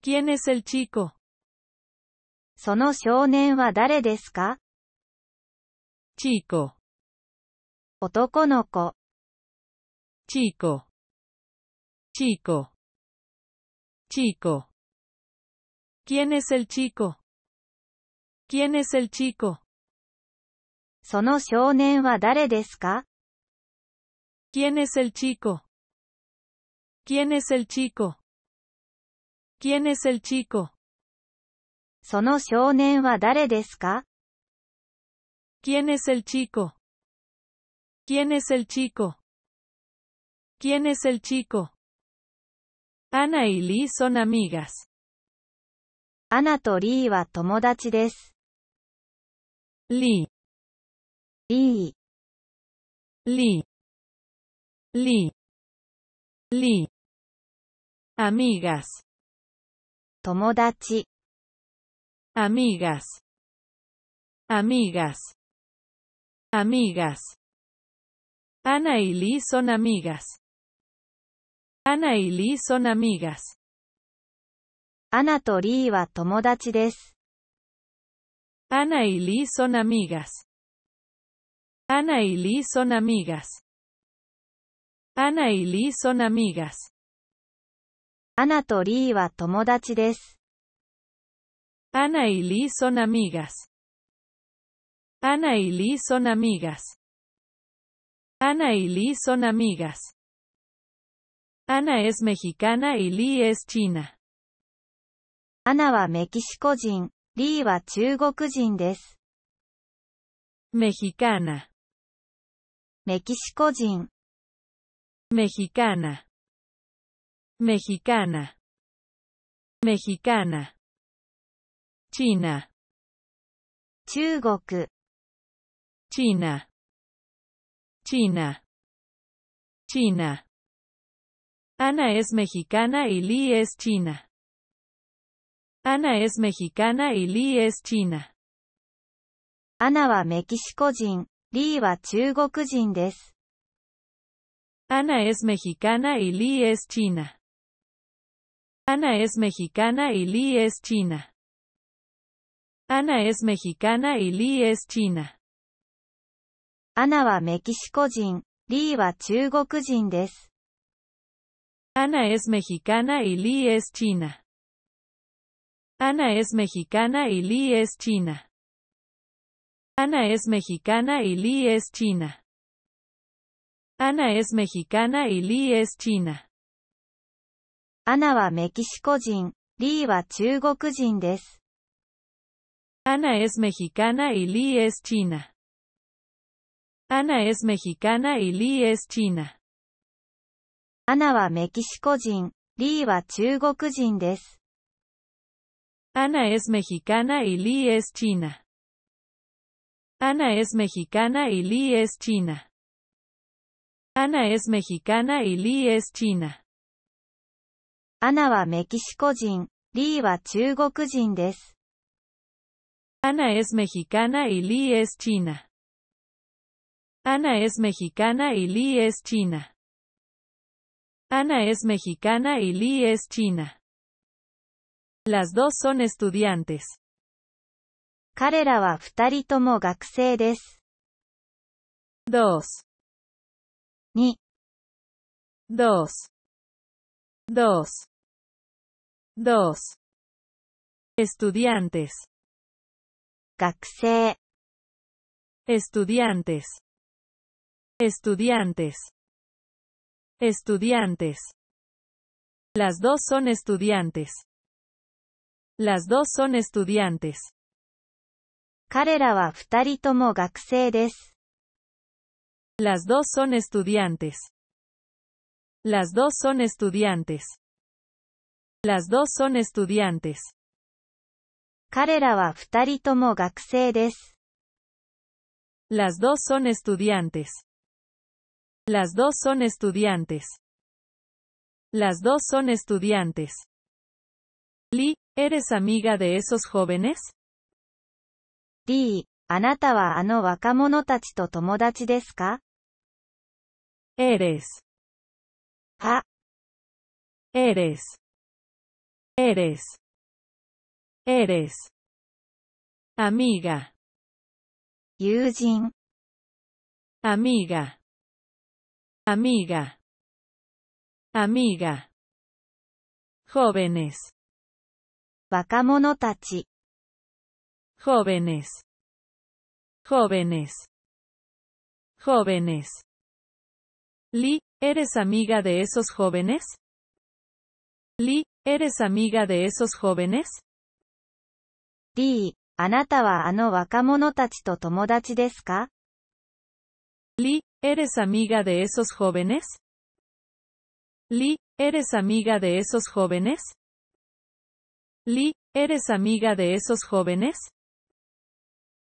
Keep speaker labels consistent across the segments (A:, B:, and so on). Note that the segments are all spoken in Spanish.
A: ¿Quién es el chico? その少年は誰ですか Chico, 男の子、chico, chico, chico. Chico. ¿Quién es el chico? ¿Quién es el chico? その少年は誰ですか ¿Quién es el chico? ¿Quién es el chico? ¿Quién es el chico? ¿Quién es el chico? ¿Quién es el chico? ¿Quién es el chico? Ana y Lee son amigas. Ana Lee Lee Lee, Lee. Amigas. 友達 amigas, amigas, amigas. Ana y Lee son amigas. Ana y Lee son amigas. Ana toriva Lee Ana y Lee son amigas. Ana y Lee son amigas. Ana y Lee son amigas. アナとリーは友達です。アナイリーソナミガス。アナイリーソナミガス。アナイリーソナミガス。アナエスメヒカナイリーエスチーナ。アナはメキシコ人、リーは中国人です。メヒカナ。メキシコ人。メヒカナ。メキシコ人 mexicana, mexicana, China, China, China, China. Ana es mexicana y Lee es china. Ana es mexicana y Lee es china. Ana es mexicana y Lee es china. Ana es mexicana y Lee es china. Ana es mexicana y Lee es china. Ana wa wa Ana es mexicana y Lee es china. Ana es mexicana y Lee es china. Ana es mexicana y Lee es china. Ana es mexicana y Lee es china. Ana es mexicana y Lee es china. Ana es mexicana y Lee es china. Ana es mexicana y Lee es china. Ana es mexicana y Lee es china. Ana es mexicana y Lee es china. アナはメキシコ人、リーは中国人です。Ana es mexicana y Lee es china. Ana es mexicana y Lee es china. Ana es mexicana y Lee es china. Las dos son estudiantes. 彼らは二人とも学生です。dos, ni, dos, dos. dos Estudiantes. 学生 Estudiantes. Estudiantes. Estudiantes. Las dos son estudiantes. Las dos son estudiantes. Las dos son estudiantes. Las dos son estudiantes. Las dos son estudiantes. Las dos son estudiantes. Las dos son estudiantes. Las dos son estudiantes. Lee, ¿eres amiga de esos jóvenes? Lee, ¿anata wa ano wakamono tachi to tomodachi desu Eres. Ha. Eres. Eres. Eres. Amiga. Yujin. Amiga. Amiga. Amiga. Jóvenes. tachi. Jóvenes. Jóvenes. Jóvenes. Lee, ¿eres amiga de esos jóvenes? Lee, ¿Eres amiga de esos jóvenes? esos jóvenes? Li, ¿eres amiga de esos jóvenes? Lee, ¿eres amiga de esos jóvenes? Lee, ¿eres amiga de esos jóvenes?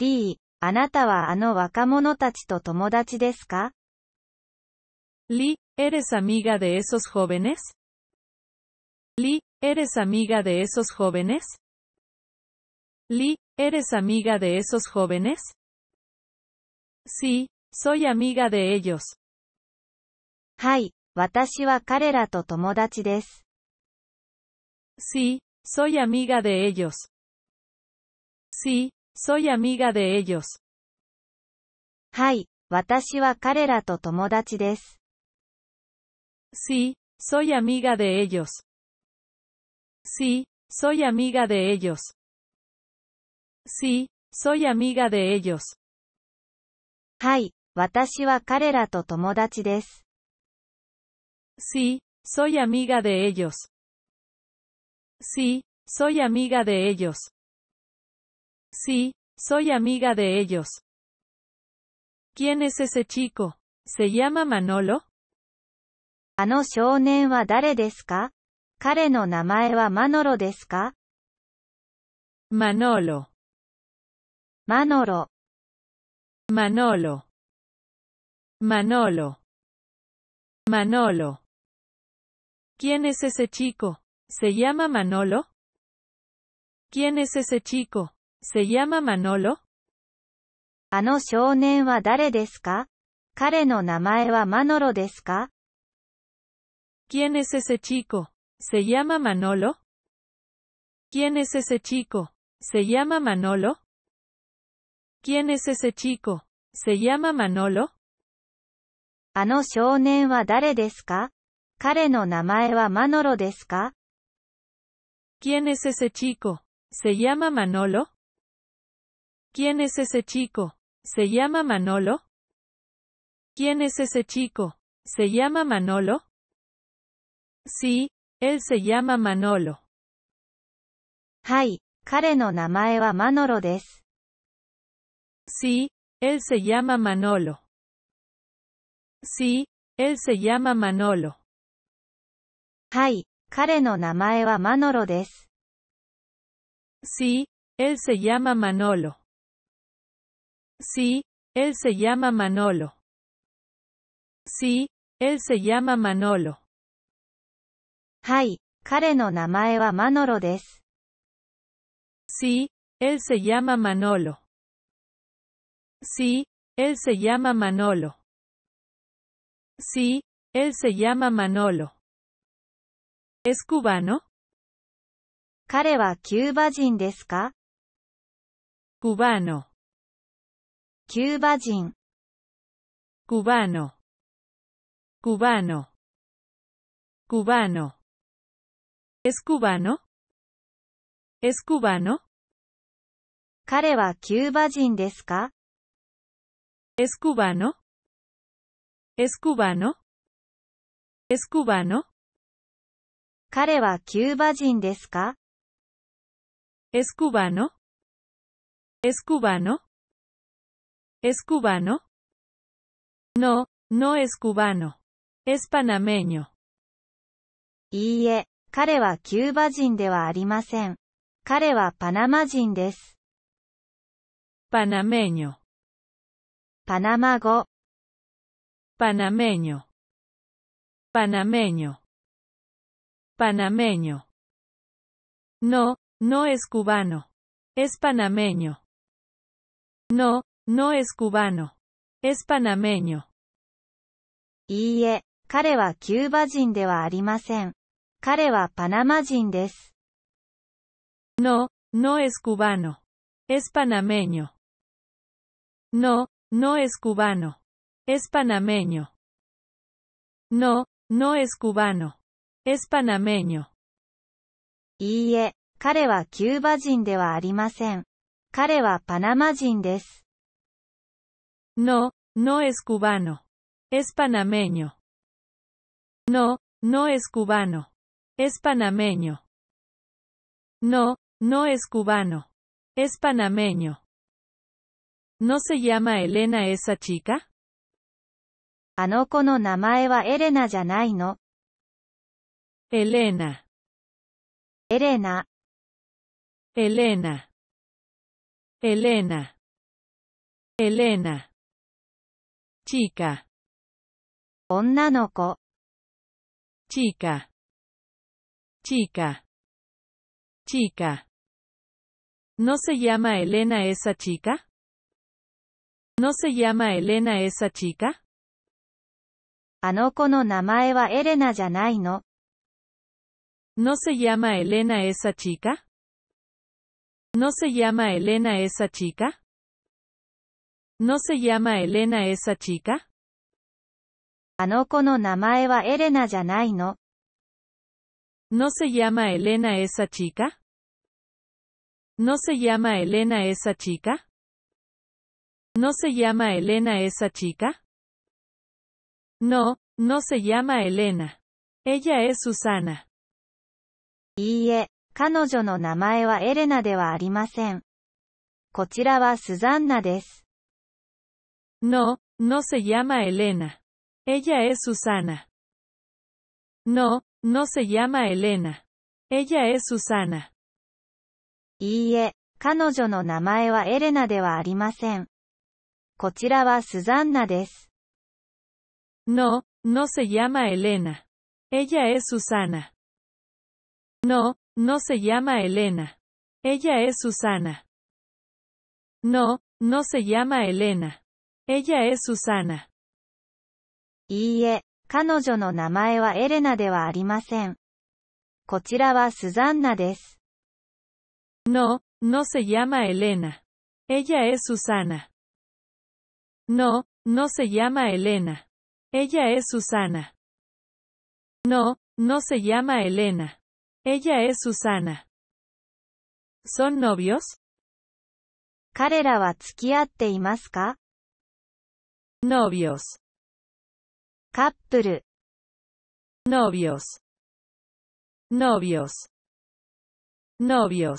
A: esos あなたはあの若者たちと友達ですか Lee, ¿eres amiga de esos jóvenes? Lee, ¿eres amiga de esos jóvenes? Lee, ¿eres amiga de esos jóvenes? Sí, soy amiga de ellos. Sí, soy amiga de ellos. Sí, soy amiga de ellos. Sí, soy amiga de ellos. Sí, soy amiga de ellos. Sí, soy amiga de ellos. Sí, soy amiga de ellos. Sí, soy amiga de ellos. Sí, soy amiga de ellos. ¿Quién es ese chico? ¿Se llama Manolo? あの少年は誰ですか彼の名前はマノロですか Manolo. Manolo Manolo. Manolo. Manolo ¿Quién es ese chico? ¿Se llama Manolo? ¿Quién es ese chico? ¿Se llama Manolo? あの少年は誰ですか彼の名前はマノロですか ¿Quién es ese chico? ¿Se llama Manolo? ¿Quién es ese chico? ¿Se llama Manolo? ¿Quién es ese chico? ¿Se llama Manolo? あの少年は誰ですか彼の名前はマノロですか ¿Quién es ese chico? ¿Se llama Manolo? ¿Quién es ese chico? ¿Se llama Manolo? ¿Quién es ese chico? ¿Se llama Manolo? Sí, él se llama Manolo. Sí, él se llama Manolo. Sí, él se llama Manolo. Sí, él se llama Manolo. Sí, él se llama Manolo. Sí, él se llama Manolo. Sí, él se llama Manolo. Sí, él se llama Manolo. Sí, él se llama Manolo. ¿Es cubano? 彼はキューバ人ですか cubano Cubajin. cubano cubano cubano ¿Es cubano? ¿Es cubano? ¿Es cubano? ¿Es cubano? ¿Es cubano? ¿Es cubano? ¿Es cubano? ¿Es cubano? No, no es cubano. Es panameño. 彼はキューバ人ではありません。彼はパナマ人です。パナメニョ。パナマ語。パナメニョ。パナメニョ。パナメニョ。No, no es cubano. Es panameño. No, no es cubano. Es panameño. いいえ、彼はキューバ人ではありません。彼はパナマ人です。No, no es cubano. Es panameño. No, no es cubano. Es panameño. No, no es cubano. Es panameño. いいえ、彼はキューバ人ではありません。彼はパナマ人です。No, no es cubano. Es panameño. No, no es cubano. Es panameño. No, no es cubano. Es panameño. ¿No se llama Elena esa chica? no namaeva Elena. Elena. Elena. Elena. Elena. Chica. Chica. Chica. Chica. ¿No se llama Elena esa chica? ¿No se llama Elena esa chica? ¿No se llama Elena esa chica? ¿No se llama Elena esa chica? ¿No se llama Elena esa chica? あの子の名前はエレナじゃないの。¿No se llama Elena esa chica? ¿No se llama Elena esa chica? ¿No se llama Elena esa chica? No, no se llama Elena. Ella es Susana. No, no se llama Elena. Ella es Susana. No, no se llama Elena. Ella es Susana. No, no se llama Elena. Ella es Susana. No, no se llama Elena. Ella es Susana. No, no se llama Elena. Ella es Susana. Ie. 彼女の名前はエレナではありません。こちらはスザンナです。No, no se llama Elena. Ella es Susana. No, no se llama Elena. Ella es Susana. No, no se llama Elena. Ella es Susana. ¿Son novios? 彼らは付き合っていますか Novios. カップル。novios, novios, novios.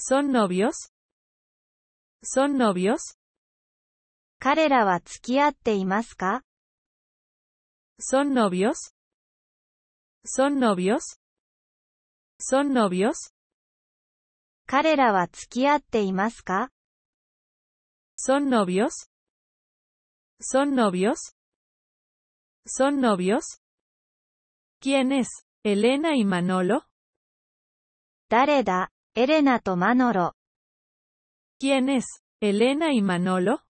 A: son novios? son novios? 彼らは付き合っていますか son novios? son novios? son novios? 彼らは付き合っていますか son novios? son novios? ¿Son novios? ¿Quién es? ¿Elena y Manolo? Tareda, Elena to Manolo. ¿Quién es? ¿Elena y Manolo?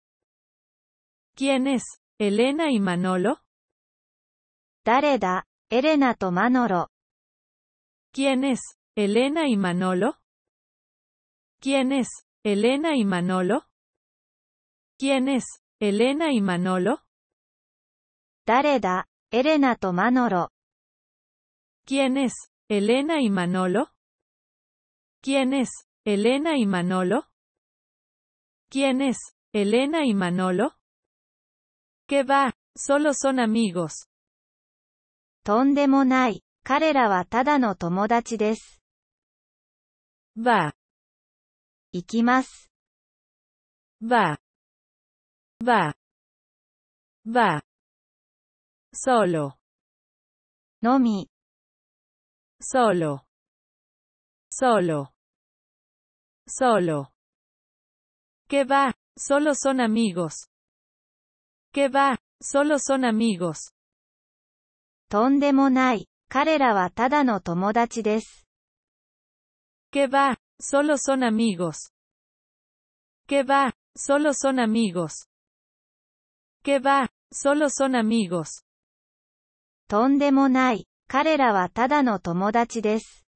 A: ¿Quién es? ¿Elena y Manolo? Tareda, Elena to Manolo. ¿Quién es? ¿Elena y Manolo? ¿Quién es? ¿Elena y Manolo? ¿Quién es? ¿Elena y Manolo? da Elena to Manolo. ¿Quién es? Elena y Manolo. ¿Quién es? Elena y Manolo. ¿Quién es? Elena y Manolo. ¿Qué va? Solo son amigos. Va. Va. Va. Va solo, nomi, solo, solo, solo. ¿Qué va? Solo son amigos. ¿Qué va? Solo son amigos. Qué va? Solo son amigos. ¿Qué va? Solo son amigos. ¿Qué va? Solo son amigos. とんでもない。彼らはただの友達です。